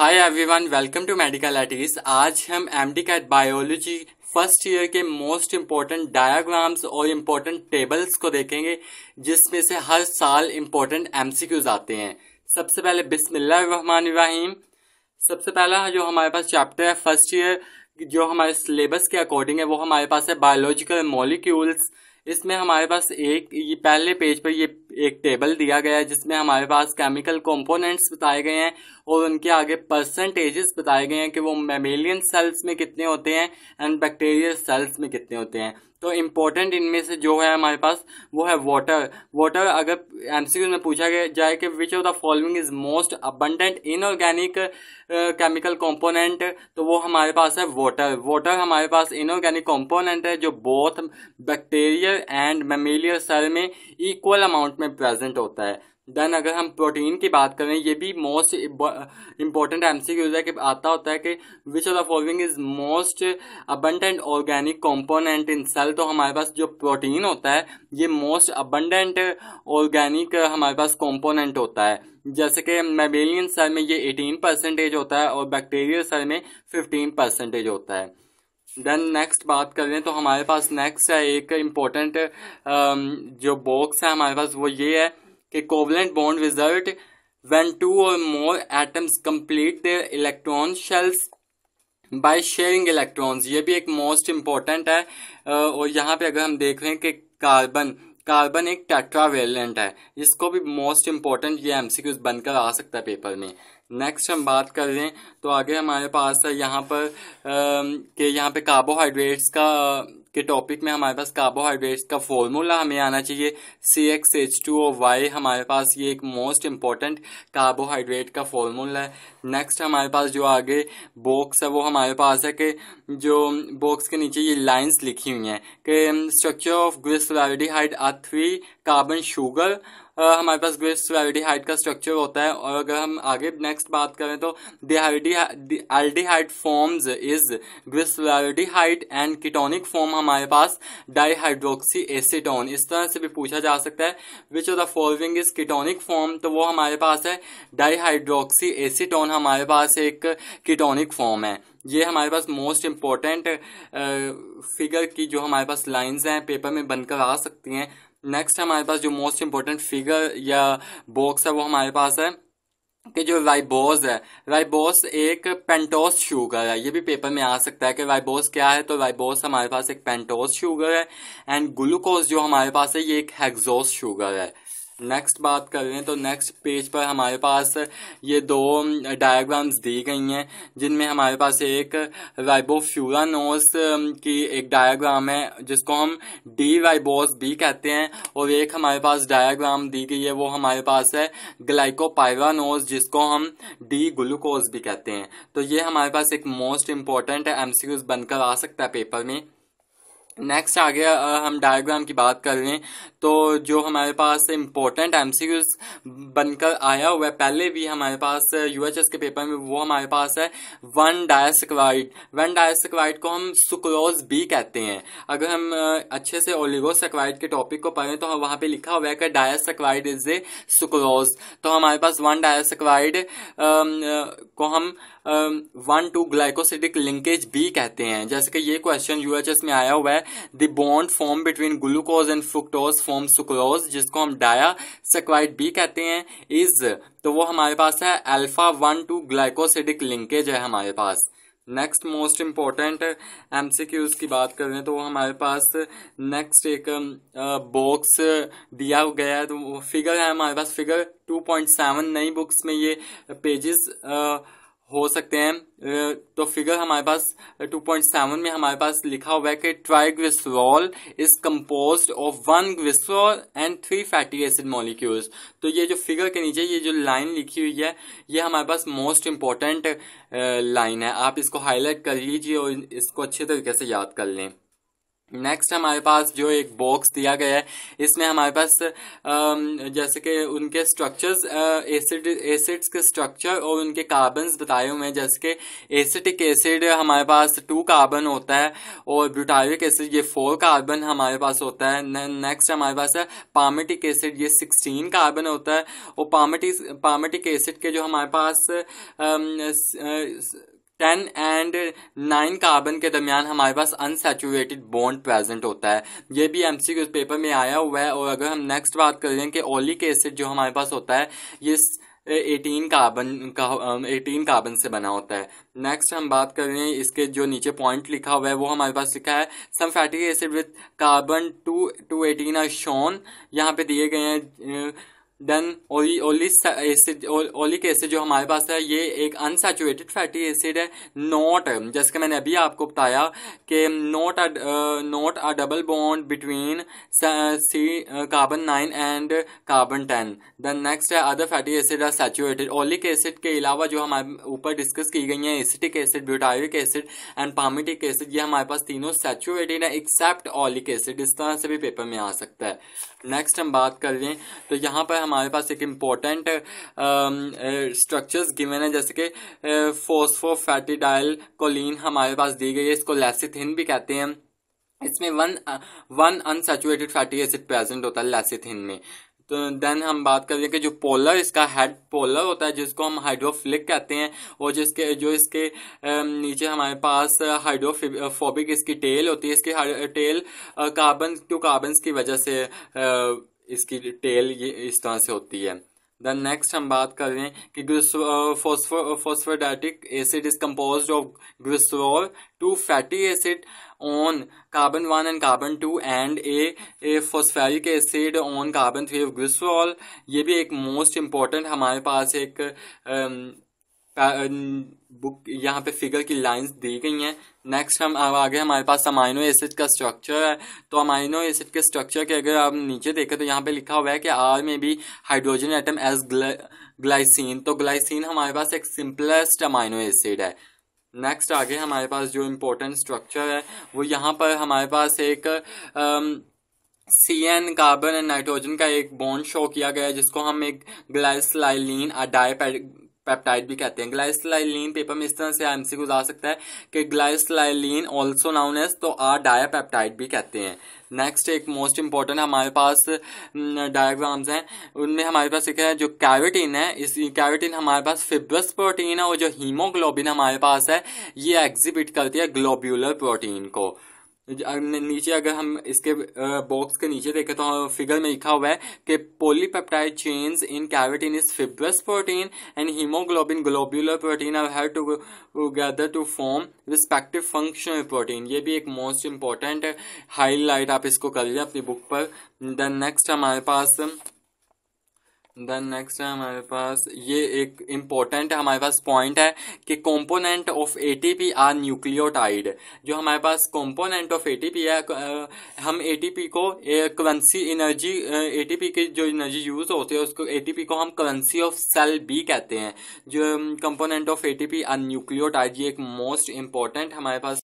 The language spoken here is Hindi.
hi everyone welcome to medical एटीज आज हम M D CAT biology first year के मोस्ट इम्पोर्टेंट डायाग्राम्स और इम्पोर्टेंट टेबल्स को देखेंगे जिसमें से हर साल इम्पोर्टेंट एमसीक्यूज आते हैं सबसे पहले इब्राहिम सबसे पहला जो हमारे पास चैप्टर है फर्स्ट ईयर जो हमारे सिलेबस के अकॉर्डिंग है वो हमारे पास है बायोलॉजिकल मॉलिक्यूल्स इसमें हमारे पास एक ये पहले पेज पर ये एक टेबल दिया गया है जिसमें हमारे पास केमिकल कंपोनेंट्स बताए गए हैं और उनके आगे परसेंटेजेस बताए गए हैं कि वो मेमेलियन सेल्स में कितने होते हैं एंड बैक्टेरियल सेल्स में कितने होते हैं तो इम्पोर्टेंट इनमें से जो है हमारे पास वो है वाटर वाटर अगर एमसीक्यू में पूछा गया जाए कि which of the following is most abundant inorganic chemical component तो वो हमारे पास है वाटर वाटर हमारे पास इनऑर्गेनिक कंपोनेंट है जो both bacterial and mammalian cell में इक्वल अमाउंट में प्रेजेंट होता है देन अगर हम प्रोटीन की बात करें ये भी most important M C Qs है कि आता होता है कि which of the following is most abundant organic component in cell तो हमारे पास जो प्रोटीन होता है ये मोस्ट अबंडेंट ऑर्गेनिक हमारे पास कॉम्पोनेंट होता है जैसे कि मेबेलियन सेल में ये एटीन परसेंटेज होता है और बैक्टीरियल सेल में फिफ्टीन परसेंटेज होता है देन नेक्स्ट बात कर लें तो हमारे पास नेक्स्ट है एक इम्पोर्टेंट um, जो बॉक्स है हमारे पास वो ये है कि covalent bond result when two और more atoms complete their electron shells by sharing electrons ये भी एक मोस्ट इम्पॉर्टेंट है और यहाँ पे अगर हम देख रहे हैं कि कार्बन कार्बन एक टेट्रावेलेंट है इसको भी मोस्ट इम्पॉर्टेंट ये एमसीक्यूज बनकर आ सकता है पेपर में नेक्स्ट हम बात कर रहे हैं तो आगे हमारे पास है यहाँ पर के यहाँ पे कार्बोहाइड्रेट्स का के टॉपिक में हमारे पास कार्बोहाइड्रेट्स का फॉर्मूला हमें आना चाहिए C X H two O Y हमारे पास ये एक मोस्ट इम्पॉर्टेंट कार्बोहाइड्रेट का फॉर्मूला है नेक्स्ट हमारे पास जो आगे बॉक्स है वो हमारे पास है कि जो बॉक्स के नीचे ये लाइंस लिखी हुई हैं कि structure of glyceraldehyde are three carbon sugar हमारे पास ग्रेस हाइट का स्ट्रक्चर होता है और अगर हम आगे नेक्स्ट बात करें तो हाइट forms is glyceraldehyde and ketonic form हमारे पास डाईहाइड्रोक्सी एसीटोन इस तरह से भी पूछा जा सकता है which of the following is ketonic form तो वो हमारे पास है डाईहाइड्रोक्सी एसीटोन हमारे पास एक कीटोनिक फॉर्म है ये हमारे पास मोस्ट इम्पोर्टेंट फिगर की जो हमारे पास लाइंस हैं पेपर में बनकर आ सकती हैं नेक्स्ट हमारे पास जो मोस्ट इम्पोर्टेंट फिगर या बॉक्स है वो हमारे पास है कि जो राइबोस है राइबोस एक पेंटोस शुगर है ये भी पेपर में आ सकता है कि राइबोस क्या है तो राइबोस हमारे पास एक पेंटोस शुगर है एंड ग्लूकोज जो हमारे पास है ये एक हेग्जोस शुगर है नेक्स्ट बात कर रहे हैं तो नेक्स्ट पेज पर हमारे पास ये दो डायग्राम्स दी गई हैं जिनमें हमारे पास एक राइबोफ्यूरानोस की एक डायग्राम है जिसको हम डी राइबोस भी कहते हैं और एक हमारे पास डायग्राम दी गई है वो हमारे पास है ग्लाइकोपायरानोस जिसको हम डी ग्लूकोज भी कहते हैं तो ये हमारे पास एक मोस्ट इम्पॉर्टेंट यूज बनकर आ सकता है पेपर में नेक्स्ट आगे हम डायग्राम की बात कर रहे हैं तो जो हमारे पास इम्पोर्टेंट एम बनकर आया हुआ है पहले भी हमारे पास यूएचएस के पेपर में वो हमारे पास है वन डायसक्वाइड वन डायसक्वाइड को हम सुक्रोज बी कहते हैं अगर हम अच्छे से ओलिगोसक्वाइड के टॉपिक को पढ़ें तो हम वहाँ पे लिखा हुआ है कि डायसक्वाइड इज ए सुक्रोज तो हमारे पास वन डायसक्वाइड को हम वन टू ग्लाइकोसिडिक लिंकेज भी कहते हैं जैसे कि ये क्वेश्चन यूएचएस में आया हुआ है the bond form between glucose and fructose form sucrose जिसको हम डाया सेक्वाइड भी कहते हैं इज तो वो हमारे पास है alpha one two glycosidic linkage है हमारे पास नेक्स्ट मोस्ट एम सी की बात करें तो हमारे पास नेक्स्ट एक बॉक्स दिया गया है तो वो फिगर है हमारे पास फिगर 2.7 नई बुक्स में ये पेजेस uh, हो सकते हैं तो फिगर हमारे पास 2.7 में हमारे पास लिखा हुआ है कि triglycerol is compose of one glycerol and three fatty acid molecules तो ये जो फिगर के नीचे ये जो लाइन लिखी हुई है ये हमारे पास मोस्ट इम्पॉर्टेंट लाइन है आप इसको हाईलाइट कर लीजिए और इसको अच्छे तरीके से याद कर लें नेक्स्ट हमारे पास जो एक बॉक्स दिया गया है इसमें हमारे पास जैसे कि उनके स्ट्रक्चर्स एसिड एसिड्स के स्ट्रक्चर और उनके कार्बन बताए हुए हैं जैसे कि एसिटिक एसिड हमारे पास टू कार्बन होता है और ब्यूटाविक एसिड ये फोर कार्बन हमारे पास होता है नेक्स्ट हमारे पास है पामेटिक एसिड ये सिक्सटीन कार्बन होता है और पामेटिक पामेटिक एसिड के जो हमारे पास टेन एंड नाइन कार्बन के दरमियान हमारे पास अनसेचुरेटेड बॉन्ड प्रेजेंट होता है ये भी एमसीक्यू पेपर में आया हुआ है और अगर हम नेक्स्ट बात करें कि ओलिक एसिड जो हमारे पास होता है ये एटीन कार्बन का एटीन कार्बन से बना होता है नेक्स्ट हम बात कर रहे हैं इसके जो नीचे पॉइंट लिखा हुआ है वो हमारे पास लिखा है some fatty acid with carbon two to eighteen are shown यहाँ पे दिए गए हैं देन ओलिक एसिड जो हमारे पास है ये एक अनसेचुएटेड फैटी एसिड है नॉट जैसे कि मैंने अभी आपको बताया कि not a not a double bond between C carbon nine and carbon ten then next है other fatty acid are saturated oleic acid के अलावा जो हमारे ऊपर डिस्कस की गई है acetic acid butyric acid and palmitic acid ये हमारे पास तीनों सेचुएटेड है एक्सेप्ट ऑलिक एसिड इस तरह से भी पेपर में आ सकता है नेक्स्ट हम बात कर रहे हैं तो यहाँ पर हम हमारे पास एक इम्पोर्टेंट स्ट्रक्चर्स गिवन है जैसे कि फोस्फोफैटिडाइल uh, कोलिन हमारे पास दी गई है इसको लेसिथिन भी कहते हैं इसमें one one unsaturated fatty acid present होता है लेसिथिन में तो देन हम बात करेंगे कि जो पोलर इसका हेड पोलर होता है जिसको हम हाइड्रोफिलिक कहते हैं और जिसके जो इसके um, नीचे हमारे पास हाइड्रोफोबिक uh, इसकी टेल होती है इसकी टेल कार्बन टू कार्बन की वजह से uh, इसकी टेल ये इस तरह से होती है देन नेक्स्ट हम बात कर रहे हैं कि phosphatidic acid is compose of glycerol two fatty acid on carbon one and carbon two and a a phosphoric acid on carbon three of glycerol ये भी एक मोस्ट इम्पॉर्टेंट हमारे पास एक um, बुक यहाँ पे फिगर की लाइंस दी गई हैं नेक्स्ट हम आगे हमारे पास अमाइनो एसिड का स्ट्रक्चर है तो अमाइनो एसिड के स्ट्रक्चर के अगर आप नीचे देखें तो यहाँ पे लिखा हुआ है कि आर में भी हाइड्रोजन एटम एस ग्लाइसिन तो ग्लाइसिन हमारे पास एक सिंपलेस्ट अमाइनो एसिड है नेक्स्ट आगे हमारे पास जो इम्पोर्टेंट स्ट्रक्चर है वो यहाँ पर हमारे पास एक C N carbon and nitrogen का एक बॉन्ड शो किया गया है जिसको हम एक ग्लाइसलाइलिन डाइपेड पेप्टाइड भी कहते हैं ग्लाइसलाइलिन पेपर में इस तरह से को जा सकता है कि ग्लाइसलाइलिन आल्सो नाउन एज तो आर डायापेप्टाइड भी कहते हैं नेक्स्ट एक मोस्ट इंपॉर्टेंट हमारे पास डायग्राम्स हैं उनमें हमारे पास एक है जो कैविटीन है इस कैविटीन हमारे पास फिब्रस प्रोटीन है और जो हीमोग्लोबिन हमारे पास है ये एग्जिबिट करती है ग्लोब्यूलर प्रोटीन को नीचे अगर हम इसके बॉक्स के नीचे देखें तो फिगर में लिखा हुआ है कि polypeptide chains in keratin is fibrous protein and hemoglobin globular protein are have to to form respective functional protein ये भी एक मोस्ट इंपॉर्टेंट हाईलाइट आप इसको कर लें अपनी बुक पर देन नेक्स्ट हमारे पास देन नेक्स्ट है हमारे पास ये एक इम्पॉर्टेंट हमारे पास पॉइंट है कि component of ATP are nucleotide जो हमारे पास कंपोनेंट ऑफ एटीपी है हम एटीपी को करंसी एनर्जी एटीपी की जो एनर्जी यूज होती है उसको एटीपी को हम करंसी ऑफ सेल बी कहते हैं जो component of ATP are nucleotide ये एक मोस्ट इम्पॉर्टेंट हमारे पास